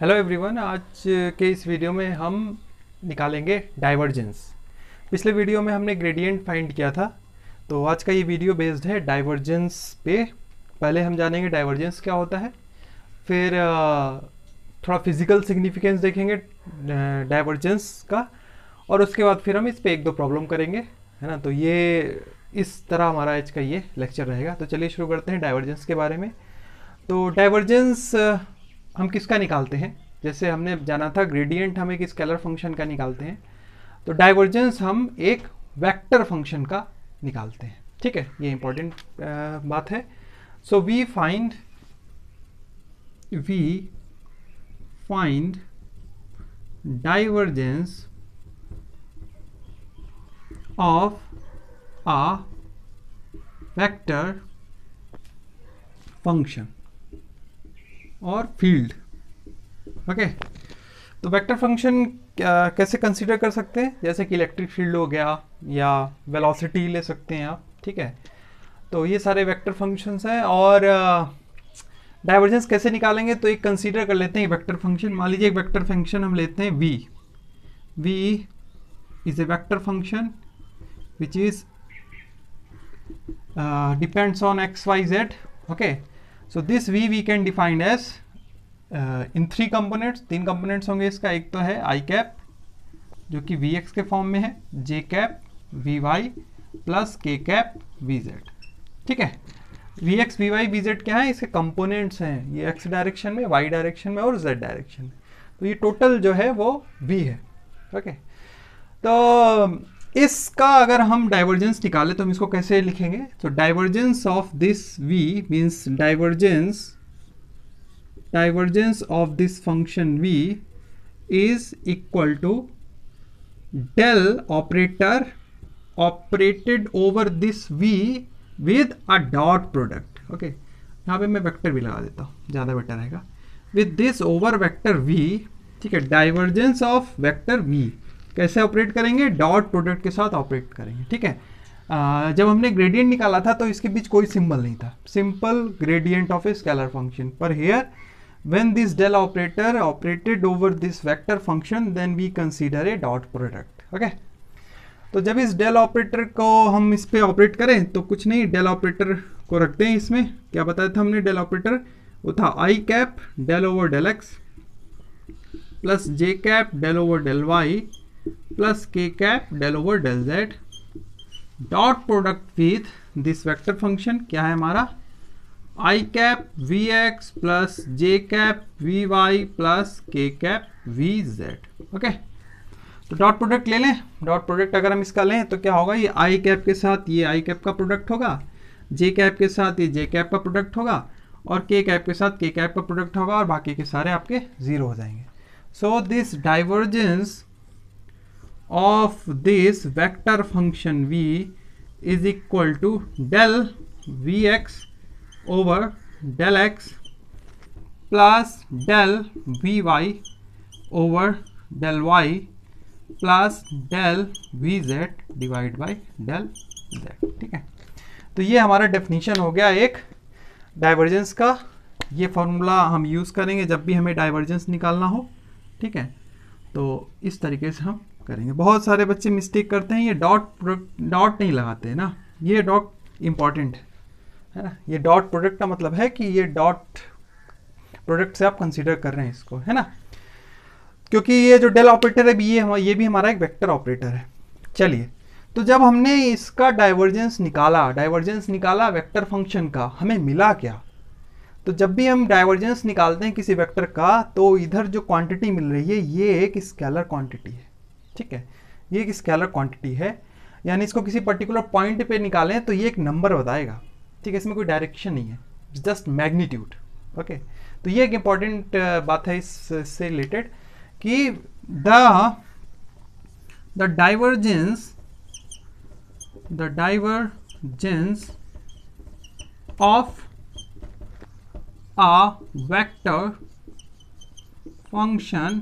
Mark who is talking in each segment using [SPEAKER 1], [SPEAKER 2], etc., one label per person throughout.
[SPEAKER 1] Hello everyone आज के इस वीडियो में हम निकालेंगे डाइवर्जेंस पिछले वीडियो में हमने ग्रेडियंट फाइंड किया था तो आज का ये वीडियो बेस्ड है डाइवर्जेंस पे पहले हम जानेंगे डाइवर्जेंस क्या होता है फिर थोड़ा फिजिकल सिग्निफिकेंस देखेंगे डाइवर्जेंस का और उसके बाद फिर हम इस पर एक दो प्रॉब्लम करेंगे है ना तो ये इस तरह हमारा आज का ये लेक्चर रहेगा तो चलिए शुरू करते हैं डाइवर्जेंस के बारे में तो डाइवर्जेंस हम किसका निकालते हैं जैसे हमने जाना था ग्रेडियंट हम एक स्केलर फंक्शन का निकालते हैं तो डाइवर्जेंस हम एक वेक्टर फंक्शन का निकालते हैं ठीक है ये इंपॉर्टेंट बात है so we find we find divergence of a vector function और फील्ड ओके तो वेक्टर फंक्शन कैसे कंसीडर कर सकते हैं जैसे कि इलेक्ट्रिक फील्ड हो गया या वेलोसिटी ले सकते हैं आप ठीक है तो ये सारे वेक्टर फंक्शंस हैं और डाइवर्जेंस uh, कैसे निकालेंगे तो एक कंसीडर कर लेते हैं वेक्टर फंक्शन मान लीजिए एक वेक्टर फंक्शन हम लेते हैं v v is a vector function which is depends on x y z okay so this v v can defined as in three components तीन कंपोनेंट्स होंगे इसका एक तो है आई कैप जो कि वी एक्स के फॉर्म में है j cap v y plus k cap v z ठीक है v x v y v z क्या है इसके कंपोनेंट्स हैं ये एक्स डायरेक्शन में वाई डायरेक्शन में और जेड डायरेक्शन में तो ये टोटल जो है वो वी है ओके okay. तो इसका अगर हम डाइवर्जेंस निकालें तो हम इसको कैसे लिखेंगे तो divergence of this v means divergence divergence of this function v is equal to del operator operated over this v with a dot product okay यहाँ पे मैं वेक्टर भी लगा देता हूँ ज़्यादा बेटर रहेगा with this over vector v ठीक है डाइवर्जेंस ऑफ वेक्टर वी कैसे ऑपरेट करेंगे डॉट प्रोडक्ट के साथ ऑपरेट करेंगे ठीक है आ, जब हमने ग्रेडियंट निकाला था तो इसके बीच कोई सिंबल नहीं था simple gradient of a scalar function पर here when this del operator operated over this vector function then we consider a dot product okay तो जब इस डेल ऑपरेटर को हम इस पर ऑपरेट करें तो कुछ नहीं डेल ऑपरेटर को रखते हैं इसमें क्या बताया था हमने डेल ऑपरेटर वो था i cap del over del x plus j cap del over del y plus k cap del over del z dot product with this vector function क्या है हमारा i cap v x plus j cap v y plus k cap v z okay तो dot product ले लें dot product अगर हम इसका लें तो क्या होगा ये आई कैप के साथ ये आई कैप का प्रोडक्ट होगा जे कैप के साथ ये जे कैप का प्रोडक्ट होगा और के कैप के साथ के कैप का प्रोडक्ट होगा और बाकी के सारे आपके ज़ीरो हो जाएंगे so this divergence of this vector function v is equal to del vx over del x plus del vy over del y plus del v z divide by del z ठीक है तो ये हमारा definition हो गया एक divergence का ये फॉर्मूला हम यूज़ करेंगे जब भी हमें डाइवर्जेंस निकालना हो ठीक है तो इस तरीके से हम करेंगे बहुत सारे बच्चे मिस्टेक करते हैं ये डॉट डॉट नहीं लगाते हैं ना ये डॉट इम्पॉर्टेंट है ना ये डॉट प्रोडक्ट का मतलब है कि ये डॉट प्रोडक्ट से आप कंसिडर कर रहे हैं इसको है ना क्योंकि ये जो डेल ऑपरेटर है ये ये भी हमारा एक वेक्टर ऑपरेटर है चलिए तो जब हमने इसका डाइवर्जेंस निकाला डाइवर्जेंस निकाला वेक्टर फंक्शन का हमें मिला क्या तो जब भी हम डाइवर्जेंस निकालते हैं किसी वेक्टर का तो इधर जो क्वांटिटी मिल रही है ये एक स्केलर क्वांटिटी है ठीक है ये एक स्केलर क्वांटिटी है यानी इसको किसी पर्टिकुलर पॉइंट पे निकालें तो ये एक नंबर बताएगा ठीक है इसमें कोई डायरेक्शन नहीं है जस्ट मैग्नीट्यूड ओके तो ये एक इम्पॉर्टेंट uh, बात है इससे रिलेटेड कि the the divergence the divergence of a vector function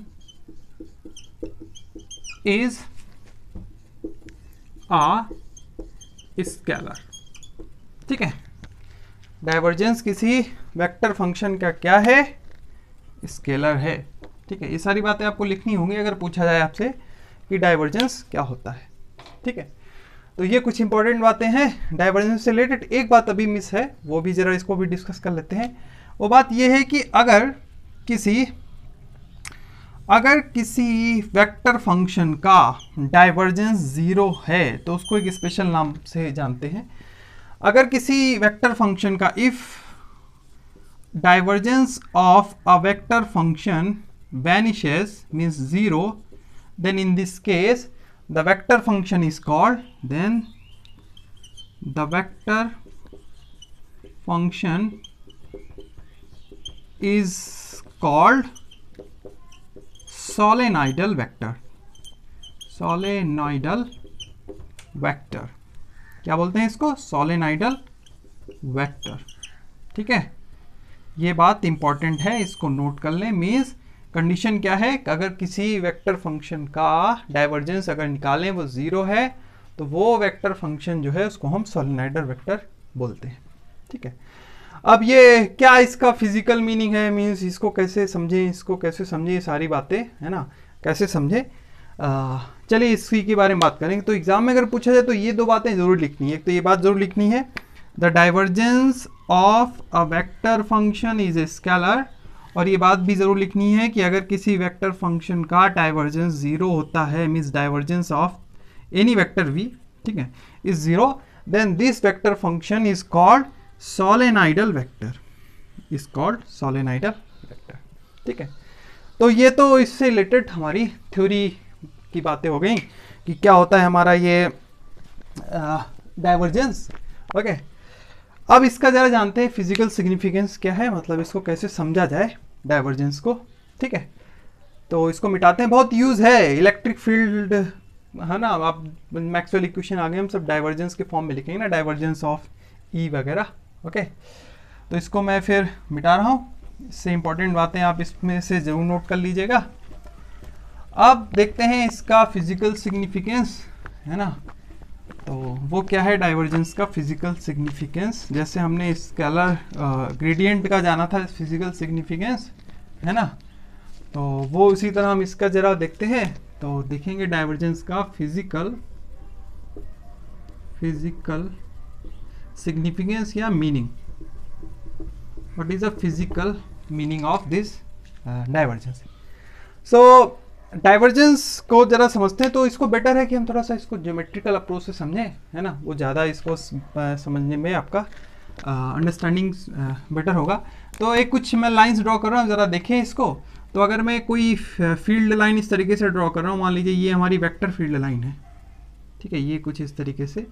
[SPEAKER 1] is a scalar ठीक है डाइवर्जेंस किसी वेक्टर फंक्शन का क्या है स्केलर है ठीक है ये सारी बातें आपको लिखनी होंगी अगर पूछा जाए आपसे कि डाइवर्जेंस क्या होता है ठीक है तो ये कुछ इंपॉर्टेंट बातें हैं डाइवर्जेंस से रिलेटेड एक बात अभी मिस है वो भी ज़रा इसको भी डिस्कस कर लेते हैं वो बात ये है कि अगर किसी अगर किसी वेक्टर फंक्शन का डाइवर्जेंस ज़ीरो है तो उसको एक स्पेशल नाम से जानते हैं अगर किसी वेक्टर फंक्शन का if divergence of a vector function vanishes means zero then in this case the vector function is called then the vector function is called solenoidal vector solenoidal vector क्या बोलते हैं इसको सोलेनाइडल वेक्टर ठीक है ये बात important है इसको नोट कर लें मीन्स कंडीशन क्या है कि अगर किसी वेक्टर फंक्शन का डाइवर्जेंस अगर निकालें वो ज़ीरो है तो वो वेक्टर फंक्शन जो है उसको हम सोलेनाइडल वेक्टर बोलते हैं ठीक है अब ये क्या इसका फिजिकल मीनिंग है मीन्स इसको कैसे समझें इसको कैसे समझें ये सारी बातें है ना कैसे समझें चलिए इसी के बारे में बात करेंगे तो एग्जाम में अगर पूछा जाए तो ये दो बातें जरूर लिखनी है एक तो ये बात जरूर लिखनी है the divergence of a vector function is a scalar और ये बात भी ज़रूर लिखनी है कि अगर किसी वेक्टर फंक्शन का डाइवर्जेंस ज़ीरो होता है means divergence of any vector v ठीक है is zero then this vector function is called solenoidal vector is called solenoidal vector ठीक है तो ये तो इससे रिलेटेड हमारी थ्योरी की बातें हो गई कि क्या होता है हमारा ये डाइवर्जेंस ओके अब इसका ज़रा जानते हैं फिजिकल सिग्निफिकेंस क्या है मतलब इसको कैसे समझा जाए डाइवर्जेंस को ठीक है तो इसको मिटाते हैं बहुत यूज़ है इलेक्ट्रिक फील्ड है ना आप मैक्सवेल इक्वेशन आ गए हम सब डाइवर्जेंस के फॉर्म में लिखेंगे ना डाइवर्जेंस ऑफ ई e वगैरह ओके तो इसको मैं फिर मिटा रहा हूँ इससे इम्पोर्टेंट बातें आप इसमें से ज़रूर नोट कर लीजिएगा अब देखते हैं इसका फिजिकल सिग्निफिकेंस है ना तो वो क्या है डाइवर्जेंस का फिजिकल सिग्निफिकेंस जैसे हमने स्केलर ग्रेडियंट का जाना था फिजिकल सिग्निफिकेंस है ना तो वो उसी तरह हम इसका जरा देखते हैं तो देखेंगे डाइवर्जेंस का फिजिकल फिजिकल सिग्निफिकेंस या meaning what is the physical meaning of this divergence so divergence को ज़रा समझते हैं तो इसको बेटर है कि हम थोड़ा सा इसको ज्योमेट्रिकल अप्रोच से समझें है ना वो ज़्यादा इसको समझने में आपका अंडरस्टैंडिंग बेटर होगा तो एक कुछ मैं लाइंस ड्रॉ कर रहा हूँ ज़रा देखें इसको तो अगर मैं कोई फील्ड लाइन इस तरीके से ड्रॉ कर रहा हूँ मान लीजिए ये हमारी वेक्टर फील्ड लाइन है ठीक है ये कुछ इस तरीके से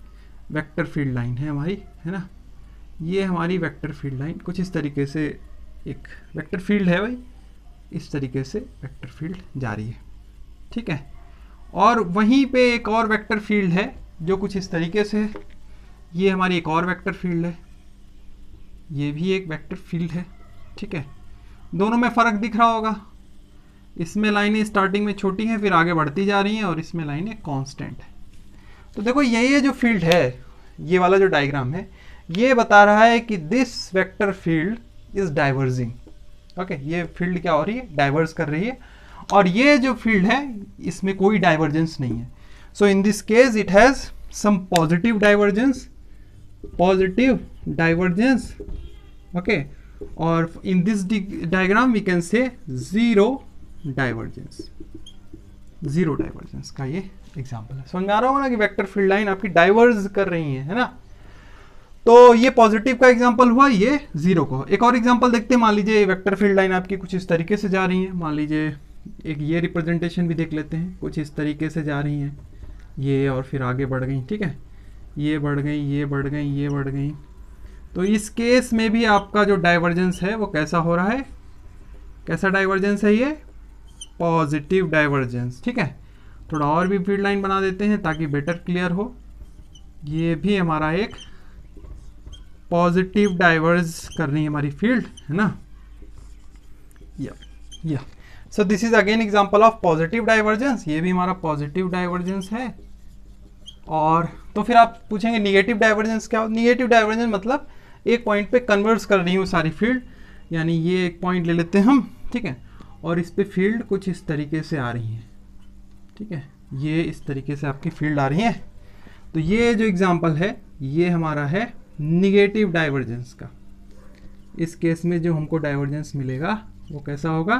[SPEAKER 1] वेक्टर फील्ड लाइन है हमारी है ना ये हमारी वेक्टर फील्ड लाइन कुछ इस तरीके से एक वेक्टर फील्ड है भाई इस तरीके से वेक्टर फील्ड जा रही है ठीक है और वहीं पे एक और वेक्टर फील्ड है जो कुछ इस तरीके से है ये हमारी एक और वेक्टर फील्ड है ये भी एक वेक्टर फील्ड है ठीक है दोनों में फ़र्क दिख रहा होगा इसमें लाइनें स्टार्टिंग में छोटी हैं फिर आगे बढ़ती जा रही हैं और इसमें लाइनें कांस्टेंट हैं तो देखो ये जो फील्ड है ये वाला जो डायग्राम है ये बता रहा है कि this vector field is diverging okay ये फील्ड क्या हो रही है डाइवर्स कर रही है और ये जो फील्ड है इसमें कोई डाइवर्जेंस नहीं है so in this case it has some positive divergence positive divergence okay और in this diagram we can say zero divergence zero divergence का ये एग्जाम्पल है समझ आ रहा होगा ना कि वेक्टर फील्ड लाइन आपकी डाइवर्स कर रही है है ना तो ये पॉजिटिव का एग्जाम्पल हुआ ये जीरो को एक और एग्जाम्पल देखते हैं मान लीजिए वेक्टर फील्ड लाइन आपकी कुछ इस तरीके से जा रही है मान लीजिए एक ये रिप्रेजेंटेशन भी देख लेते हैं कुछ इस तरीके से जा रही हैं ये और फिर आगे बढ़ गई ठीक है ये बढ़ गई ये बढ़ गई ये बढ़ गई तो इस केस में भी आपका जो डाइवर्जेंस है वो कैसा हो रहा है कैसा डाइवर्जेंस है ये पॉजिटिव डाइवर्जेंस ठीक है थोड़ा और भी फील्ड लाइन बना देते हैं ताकि बेटर क्लियर हो ये भी हमारा एक पॉजिटिव डाइवर्स कर रही है हमारी फील्ड है ना या या so this is again example of positive divergence ये भी हमारा पॉजिटिव डाइवर्जेंस है और तो फिर आप पूछेंगे निगेटिव डाइवर्जेंस क्या हो निगेटिव डाइवर्जेंस मतलब एक पॉइंट पे कन्वर्स कर रही हूँ सारी फील्ड यानी ये एक पॉइंट ले लेते हैं हम ठीक है और इस पर फील्ड कुछ इस तरीके से आ रही है ठीक है ये इस तरीके से आपकी फील्ड आ रही है तो ये जो एग्ज़ाम्पल है ये हमारा है निगेटिव डाइवर्जेंस का इस केस में जो हमको डाइवर्जेंस मिलेगा वो कैसा होगा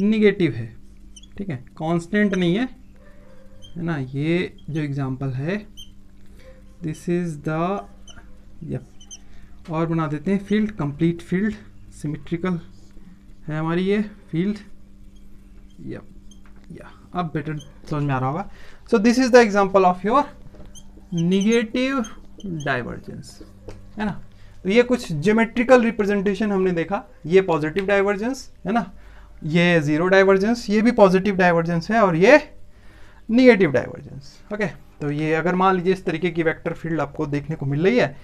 [SPEAKER 1] निगेटिव है ठीक है कॉन्स्टेंट नहीं है है ना ये जो एग्ज़ाम्पल है दिस इज़ द और बना देते हैं फील्ड कंप्लीट फील्ड सिमेट्रिकल है हमारी ये फील्ड या अब बेटर समझ में आ रहा होगा so this is the example of your negative divergence है ना तो ये कुछ जियोमेट्रिकल रिप्रेजेंटेशन हमने देखा ये पॉजिटिव डाइवर्जेंस है ना ये जीरो डाइवर्जेंस ये भी पॉजिटिव डाइवर्जेंस है और ये निगेटिव डाइवर्जेंस ओके तो ये अगर मान लीजिए इस तरीके की वेक्टर फील्ड आपको देखने को मिल रही है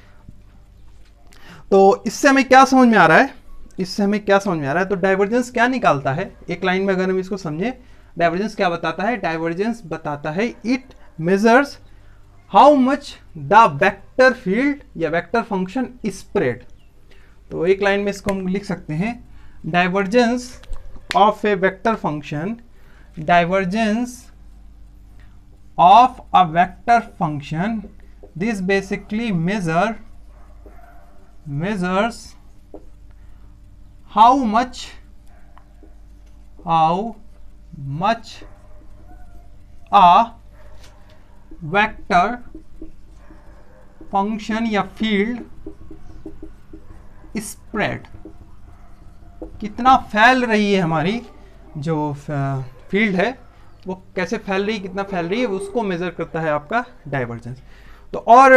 [SPEAKER 1] तो इससे हमें क्या समझ में आ रहा है इससे हमें क्या समझ में आ रहा है तो डाइवर्जेंस क्या निकालता है एक लाइन में अगर हम इसको समझें डाइवर्जेंस क्या बताता है डाइवर्जेंस बताता है it measures how much the vector field या वेक्टर फंक्शन स्प्रेड तो एक लाइन में इसको हम लिख सकते हैं divergence of a vector function divergence of a vector function this basically measure measures how much how much a vector function या field spread कितना फैल रही है हमारी जो फील्ड है वो कैसे फैल रही है कितना फैल रही है उसको मेज़र करता है आपका डाइवर्जेंस तो और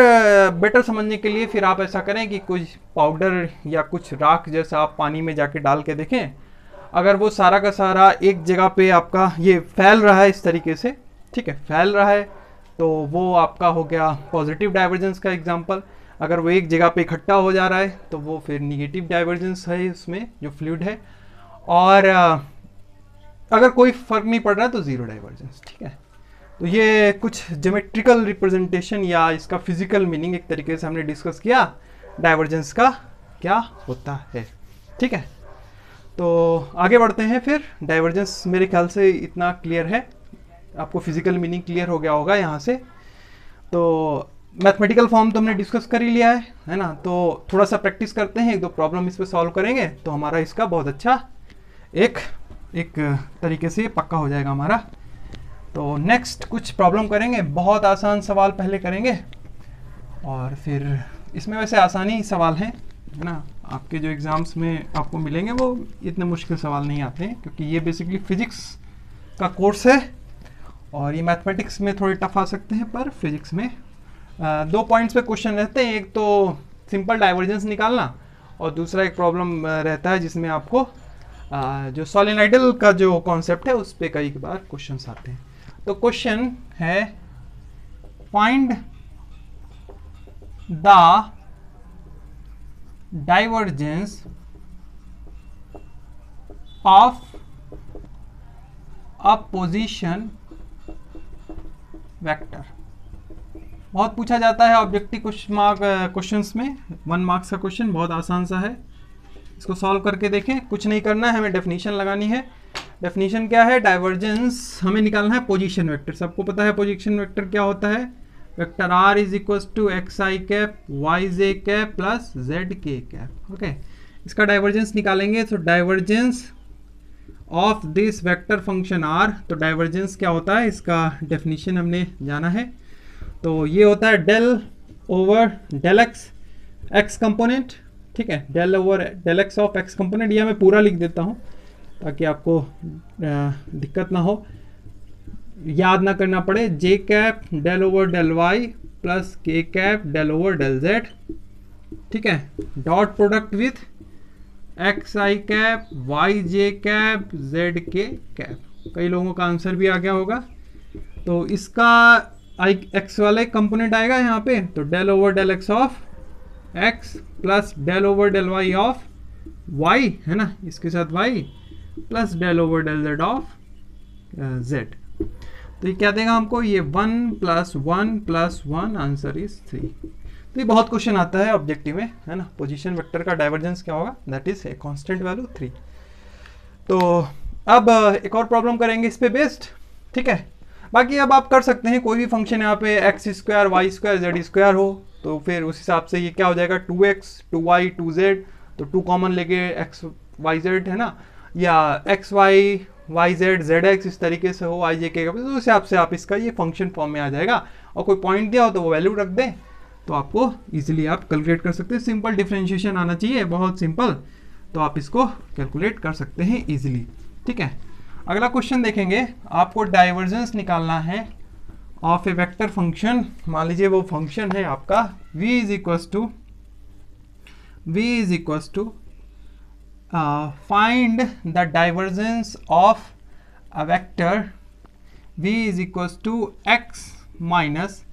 [SPEAKER 1] बेटर समझने के लिए फिर आप ऐसा करें कि कुछ पाउडर या कुछ राख जैसा आप पानी में जाके डाल के देखें अगर वो सारा का सारा एक जगह पे आपका ये फैल रहा है इस तरीके से ठीक है फैल रहा है तो वो आपका हो गया पॉजिटिव डाइवर्जेंस का एग्जाम्पल अगर वो एक जगह पे इकट्ठा हो जा रहा है तो वो फिर निगेटिव डाइवर्जेंस है उसमें जो फ्लूड है और अगर कोई फ़र्क नहीं पड़ रहा है तो ज़ीरो डाइवर्जेंस ठीक है तो ये कुछ जोमेट्रिकल रिप्रेजेंटेशन या इसका फिजिकल मीनिंग एक तरीके से हमने डिस्कस किया डाइवर्जेंस का क्या होता है ठीक है तो आगे बढ़ते हैं फिर डाइवर्जेंस मेरे ख्याल से इतना क्लियर है आपको फिजिकल मीनिंग क्लियर हो गया होगा यहाँ से तो मैथमेटिकल फॉर्म तो हमने डिस्कस कर ही लिया है है ना तो थोड़ा सा प्रैक्टिस करते हैं एक दो प्रॉब्लम इस पर सॉल्व करेंगे तो हमारा इसका बहुत अच्छा एक एक तरीके से पक्का हो जाएगा हमारा तो नेक्स्ट कुछ प्रॉब्लम करेंगे बहुत आसान सवाल पहले करेंगे और फिर इसमें वैसे आसानी सवाल हैं है ना आपके जो एग्ज़ाम्स में आपको मिलेंगे वो इतने मुश्किल सवाल नहीं आते हैं क्योंकि ये बेसिकली फिजिक्स का कोर्स है और ये मैथमेटिक्स में थोड़े टफ आ सकते हैं पर फिजिक्स में आ, दो पॉइंट्स पे क्वेश्चन रहते हैं एक तो सिंपल डाइवर्जेंस निकालना और दूसरा एक प्रॉब्लम रहता है जिसमें आपको आ, जो सॉलिनाइडल का जो कॉन्सेप्ट है उस पर कई बार क्वेश्चन आते हैं तो क्वेश्चन है find the divergence of a position vector बहुत पूछा जाता है ऑब्जेक्टिव क्वेश्चन मार्क क्वेश्चन में वन मार्क्स का क्वेश्चन बहुत आसान सा है इसको सॉल्व करके देखें कुछ नहीं करना है हमें डेफिनेशन लगानी है डेफिनेशन क्या है डाइवर्जेंस हमें निकालना है पोजीशन वेक्टर सबको पता है पोजीशन वेक्टर क्या होता है r is equal to x i cap y j cap plus z के कैप ओके इसका डाइवर्जेंस निकालेंगे तो divergence of this vector function r तो डाइवर्जेंस क्या होता है इसका डेफिनेशन हमने जाना है तो ये होता है del over del x x component ठीक है del over del x of x component यह मैं पूरा लिख देता हूँ ताकि आपको दिक्कत ना हो याद ना करना पड़े j cap del over del y plus k cap del over del z ठीक है dot product with x i cap y j cap z के कैप कई लोगों का आंसर भी आ गया होगा तो इसका आई एक्स वाला एक कंपोनेंट आएगा यहाँ पे तो del over del x of x plus del over del y of y है ना इसके साथ y plus del over del z of z तो ये क्या देगा हमको ये one plus one plus one answer is three तो ये बहुत क्वेश्चन आता है ऑब्जेक्टिव में है ना पोजीशन वेक्टर का डाइवर्जेंस क्या होगा that is a constant value three तो अब uh, एक और प्रॉब्लम करेंगे इस पर बेस्ड ठीक है बाकी अब आप कर सकते हैं कोई भी फंक्शन यहाँ पे x square y square z square हो तो फिर उस हिसाब से ये क्या हो जाएगा two x two y two z तो टू कॉमन लेके एक्स वाई जेड है ना या x y y z z x इस तरीके से हो वाई जे के तो उस हिसाब से आप इसका ये फंक्शन फॉर्म में आ जाएगा और कोई पॉइंट दिया हो तो वो वैल्यू रख दें तो आपको इजीली आप कैलकुलेट कर सकते हैं सिंपल डिफ्रेंशिएशन आना चाहिए बहुत सिंपल तो आप इसको कैलकुलेट कर सकते हैं ईजिली ठीक है अगला क्वेश्चन देखेंगे आपको डाइवर्जेंस निकालना है ऑफ ए वेक्टर फंक्शन मान लीजिए वो फंक्शन है आपका v is equal to v is equals to Uh, find the divergence of a vector v is equals to x minus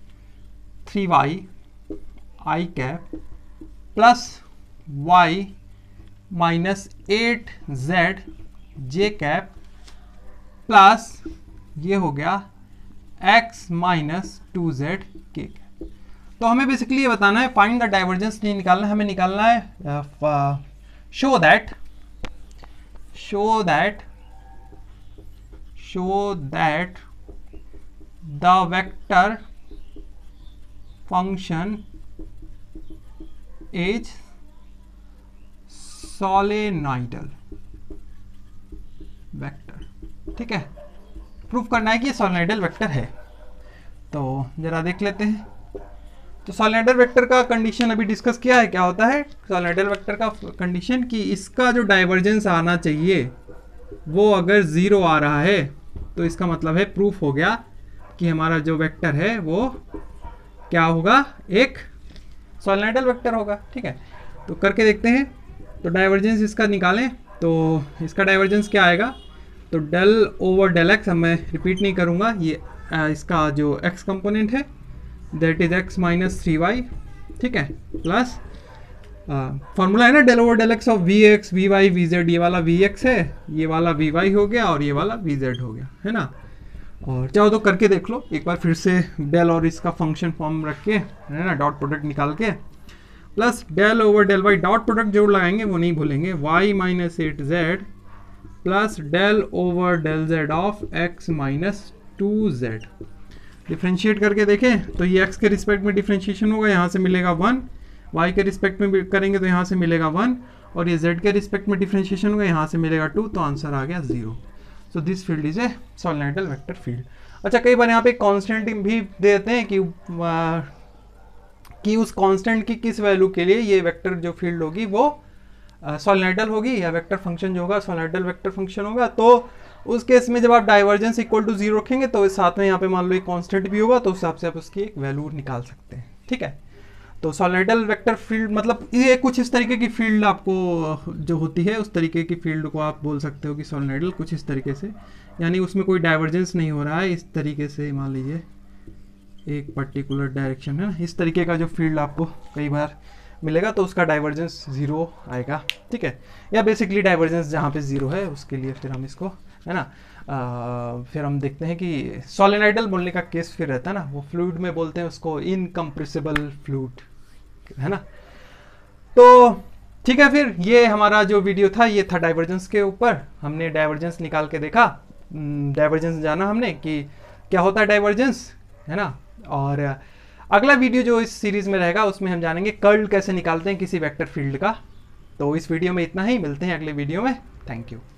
[SPEAKER 1] 3y i cap plus y minus eight z j cap plus ये हो गया x minus two z के cap तो हमें basically ये बताना है find the divergence नहीं निकालना है हमें निकालना है show uh, that show that show that the vector function is solenoidal vector ठीक है प्रूफ करना है कि सोलेनाइडल वेक्टर है तो ज़रा देख लेते हैं तो सॉलिडर वेक्टर का कंडीशन अभी डिस्कस किया है क्या होता है सॉलिडर वेक्टर का कंडीशन कि इसका जो डाइवर्जेंस आना चाहिए वो अगर ज़ीरो आ रहा है तो इसका मतलब है प्रूफ हो गया कि हमारा जो वेक्टर है वो क्या होगा एक सॉलिनाइडल वेक्टर होगा ठीक है तो करके देखते हैं तो डाइवर्जेंस इसका निकालें तो इसका डाइवर्जेंस क्या आएगा तो डेल ओवर डेल एक्स मैं रिपीट नहीं करूँगा ये आ, इसका जो एक्स कंपोनेंट है that is x minus three y ठीक है प्लस फॉर्मूला है ना del over del x of v x v y v z ये वाला वी एक्स है ये वाला वी वाई हो गया और ये वाला वी जेड हो गया है ना और चाहो तो करके देख लो एक बार फिर से डेल और इसका फंक्शन फॉर्म रख के है ना डॉट प्रोडक्ट निकाल के plus del over del y dot product जरूर लगाएंगे वो नहीं भूलेंगे y minus eight z plus del over del z of x minus two z differentiate करके देखें तो ये एक्स के रिस्पेक्ट में डिफ्रेंशिएशन होगा यहाँ से मिलेगा वन वाई के रिस्पेक्ट में करेंगे तो यहाँ से मिलेगा वन और ये जेड के रिस्पेक्ट में डिफ्रेंशिएशन होगा यहाँ से मिलेगा टू तो आंसर आ गया zero so this field is a solenoidal vector field अच्छा कई बार यहाँ पे कॉन्स्टेंट भी देते हैं कि आ, कि उस कॉन्स्टेंट की किस वैल्यू के लिए ये वेक्टर जो फील्ड होगी वो सोलिनाइडल होगी या वेक्टर फंक्शन जो होगा सोलिनाइडल वेक्टर फंक्शन होगा तो उस केस में जब आप डाइवर्जेंस इक्वल टू जीरो रखेंगे तो साथ में यहाँ पे मान लो एक कॉन्स्टेंट भी होगा तो उस हिसाब से आप उसकी एक वैल्यू निकाल सकते हैं ठीक है तो सॉलिडल वेक्टर फील्ड मतलब ये कुछ इस तरीके की फील्ड आपको जो होती है उस तरीके की फील्ड को आप बोल सकते हो कि सॉलिडल कुछ इस तरीके से यानी उसमें कोई डाइवर्जेंस नहीं हो रहा है इस तरीके से मान लीजिए एक पर्टिकुलर डायरेक्शन है ना इस तरीके का जो फील्ड आपको कई बार मिलेगा तो उसका डाइवर्जेंस ज़ीरो आएगा ठीक है या बेसिकली डाइवर्जेंस जहाँ पे ज़ीरो है उसके लिए फिर हम इसको है ना आ, फिर हम देखते हैं कि सोलिनाइडल बोलने का केस फिर रहता है ना वो फ्लूड में बोलते हैं उसको इनकम्प्रेसिबल फ्लूड है ना तो ठीक है फिर ये हमारा जो वीडियो था ये था डाइवर्जेंस के ऊपर हमने डाइवर्जेंस निकाल के देखा डाइवर्जेंस हम्म, जाना हमने कि क्या होता है डाइवर्जेंस है ना और अगला वीडियो जो इस सीरीज़ में रहेगा उसमें हम जानेंगे कर्ल कैसे निकालते हैं किसी वेक्टर फील्ड का तो इस वीडियो में इतना ही मिलते हैं अगले वीडियो में थैंक यू